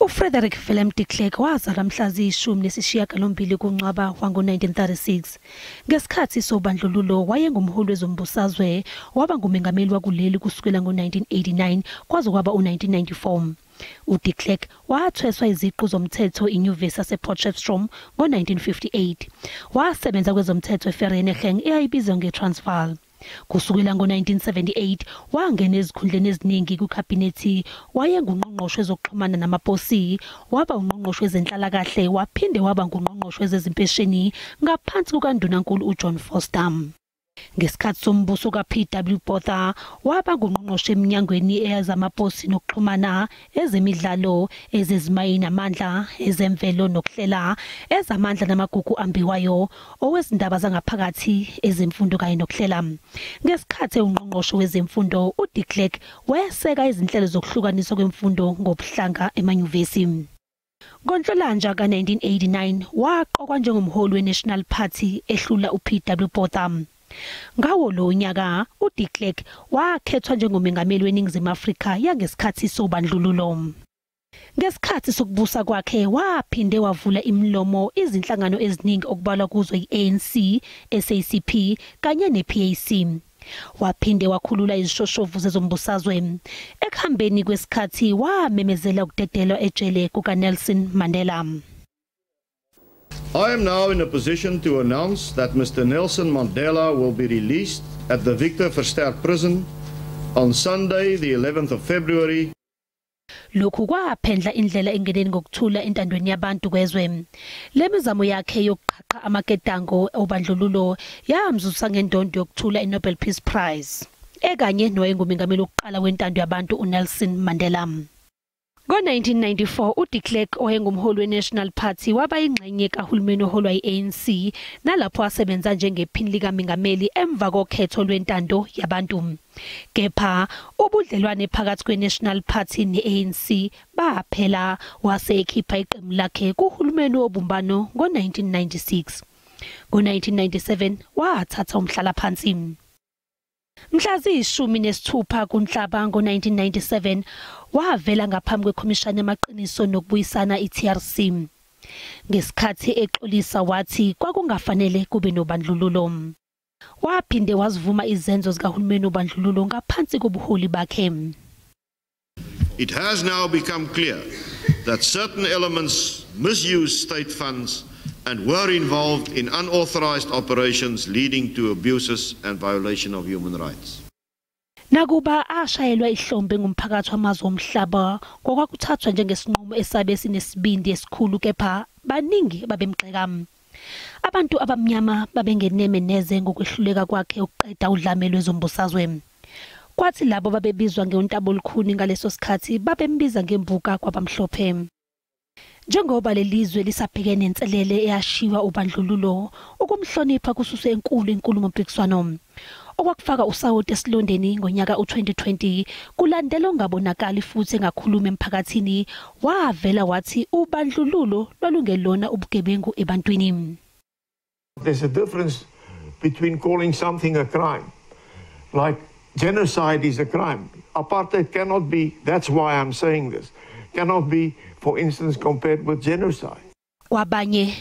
ufrederick willem de klerk wazalwa mhla ziyishumi nesishiyagalombili kuncwaba wango-1936 ngesikhathi sobandlululo wayengumholi wezombusazwe waba ngumengameli wakuleli kusukela ngo-1989 kwaze kwaba u-1994 ude klerk wathweswa iziqu zomthetho inyuvesi yaseportchefstrom ngo-1958 wasebenza kwezomthetho efereneheng eyayibizwa ngetransvaal Kusukela ngo1978 wangena ezikhundleni eziningi kucabinethi, wayenguNgqongqoshe wezokuxhumana namaposi, waba uNgqongqoshe wezenhlalakahle waphinde waba nguNgqongqoshe wezezimpesheni ngaphansi kukaNdunankulu uJohn Forster. Ngesikhathi sombuso kaPW Botha waba ngungqongqoshe eminyangweni eyazamaposi nokuxhumana, ezemidlalo, ezezimayi namandla, ezemvelo nokuhlela, ezamandla namagugu ambiwayo, owezindaba zangaphakathi, ezemfundo kanye nokuhlela. Ngesikhathi ungqongqoshe wezemfundo uDe Klerk wayeseka izinhlelo zokuhlukaniswa kwemfundo ngobuhlanga emanyuvesi. NgoNhlolanja ka-1989 waqokwa njengomholi weNational Party ehlula uPW Botha. Ngawo lo nyaka uDe Klerk wakhethwa njengomengameli weNingizimu Afrika yangesikhathi sobandlululo. Ngesikhathi sokubusa kwakhe waphinde wavula imlomo izinhlangano eziningi okubalwa kuzo iANC, SACP kanye nePAC. Waphinde wakhulula izishoshovu zezombusazwe. Ekuhambeni kwesikhathi wamemezela ukudedelwa ejele kukaNelson Mandela. I am now in a position to announce that Mr. Nelson Mandela will be released at the Victor Verster prison on Sunday the 11th of February Lokhu kwaphendla indlela engeneni ngokuthula entandweni yabantu kwezwe. Le mizamo yakhe yokuqhaqha amaketango obandlululo yamzusa ngendondo yokuthula iNobel Peace Prize. Ekanye noyengumengameli oqala wentando yabantu uNelson Mandela. Ngo1994 uDe Klerk owayengumholi weNational Party waba ingxenye kahulumeni oholwa yiANC nalapho wasebenza njengephini likaMingameli emva kokhetho lwentando yabantu. Kepha ubudlelwane phakathi kweNational Party neANC baphela wasekhipha iqembu lakhe kuhulumeni wobumbano ngo1996. Ngo1997 wathatha umhlalaphansi. Mhla ziyishumi nesithupha kuNhlaba ngo1997 wavela ngaphambi kwekhomishana yamaqiniso nokubuyisana iTRC. Ngesikhathi exolisa wathi kwakungafanele kube nobandlululo. Waphinde wazivuma izenzo zikahulumeni obandlululo ngaphansi kobuholi bakhe. It has now become clear that certain elements misuse state funds and were involved in unauthorized operations leading to abuses and violation of human rights. Nakuba ashayelwa ihlombe ngumphakathi wamazwe omhlaba ngokwakuthathwa njengesinqumo esabe sinesibindi esikhulu kepha baningi babemgxeka. Abantu abamnyama babengeneme neze ngokwehluleka kwakhe ukuqeda udlame lwezombusazwe. Kwathi labo babebizwa ngeuntabolukhuni ngaleso sikhathi babembiza ngemvuka kwabamhlophe. Njengoba lelizwe lisabhekene nenselele eyashiwa ubandlululo, ukumhlonipha kususwe enkulu inkulumo mpikiswano. Okwakufaka uSawoti esilondeni ngonyaka u2020 kulandela ongabonakali futhi engakhuluma emphakathini wavela wathi ubandlululo lwalungelona ubugebengu ebantwini. There's a difference between calling something a crime like genocide is a crime apartheid cannot be that's why i'm saying this cannot be for instance, compared with genocide. Kwabanye,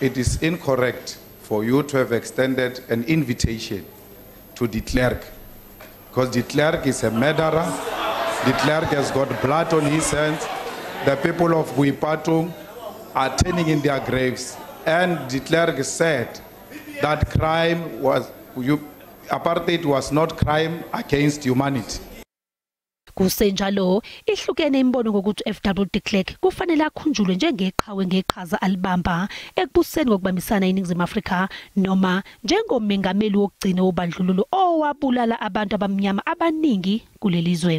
It is incorrect for you to have extended an invitation to the clerk because the clerk is a murderer. The clerk has got blood on his hands. The people of Guipatung are turning in their graves. And the clerk said that crime was, you, apartheid was not crime against humanity. kusenjalo ihlukene imbono ngokuthi FW de Klerk kufanele akhunjulwe njengeqhawe ngeqhaza alibamba ekubuseni ngokubambisana iningizimu Afrika noma njengomengameli wokugcina obandlululo owabulala abantu abamnyama abaningi kulelizwe